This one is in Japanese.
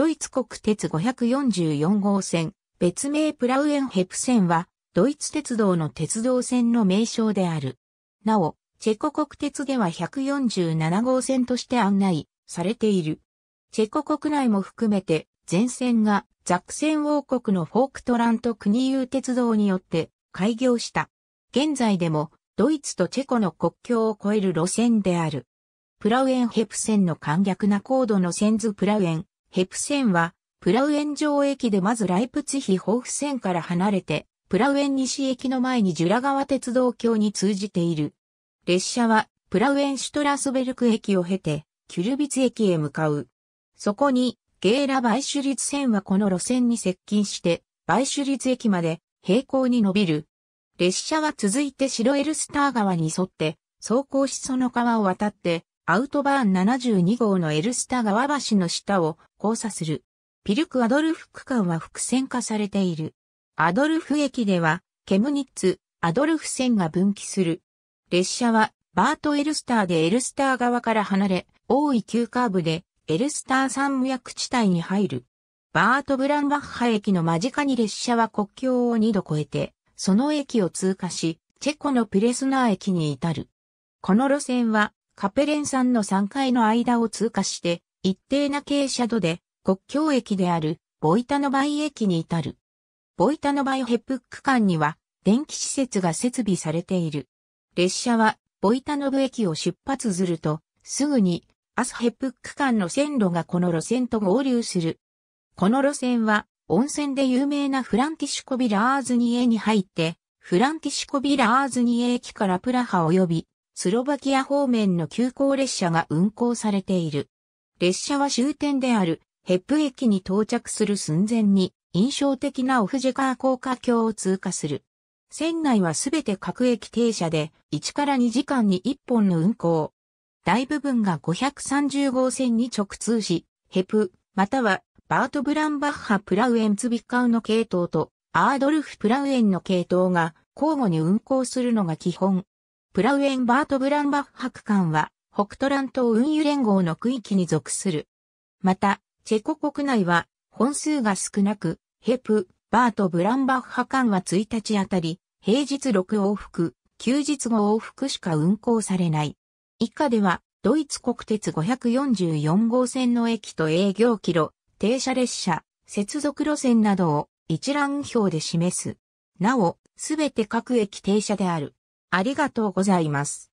ドイツ国鉄544号線、別名プラウエンヘプ線は、ドイツ鉄道の鉄道線の名称である。なお、チェコ国鉄では147号線として案内されている。チェコ国内も含めて、全線がザクセン王国のフォークトラント国有鉄道によって開業した。現在でもドイツとチェコの国境を越える路線である。プラウエンヘプ線の簡略な高度の線図プラウエンヘプセンは、プラウエン城駅でまずライプツヒホーフ線から離れて、プラウエン西駅の前にジュラ川鉄道橋に通じている。列車は、プラウエンシュトラスベルク駅を経て、キュルビツ駅へ向かう。そこに、ゲーラ・バイシュリツ線はこの路線に接近して、バイシュリツ駅まで平行に伸びる。列車は続いてシロエルスター川に沿って、走行しその川を渡って、アウトバーン72号のエルスタ川橋の下を交差する。ピルク・アドルフ区間は伏線化されている。アドルフ駅では、ケムニッツ、アドルフ線が分岐する。列車は、バート・エルスターでエルスター側から離れ、大井急カーブで、エルスター山脈地帯に入る。バート・ブランバッハ駅の間近に列車は国境を2度越えて、その駅を通過し、チェコのプレスナー駅に至る。この路線は、カペレン山の3階の間を通過して、一定な傾斜度で国境駅であるボイタノバイ駅に至る。ボイタノバイヘップ区間には電気施設が設備されている。列車はボイタノブ駅を出発すると、すぐにアスヘップ区間の線路がこの路線と合流する。この路線は温泉で有名なフランティシコビラーズニエに入って、フランティシコビラーズニエ駅からプラハ及びスロバキア方面の急行列車が運行されている。列車は終点であるヘップ駅に到着する寸前に印象的なオフジェカー高架橋を通過する。船内はすべて各駅停車で1から2時間に1本の運行。大部分が530号線に直通し、ヘプ、またはバート・ブランバッハ・プラウエンツビッカウの系統とアードルフ・プラウエンの系統が交互に運行するのが基本。プラウエンバート・ブランバッハ区間は、北トラン島運輸連合の区域に属する。また、チェコ国内は、本数が少なく、ヘプ、バート・ブランバッハ間は1日あたり、平日6往復、休日5往復しか運行されない。以下では、ドイツ国鉄544号線の駅と営業キロ、停車列車、接続路線などを一覧表で示す。なお、すべて各駅停車である。ありがとうございます。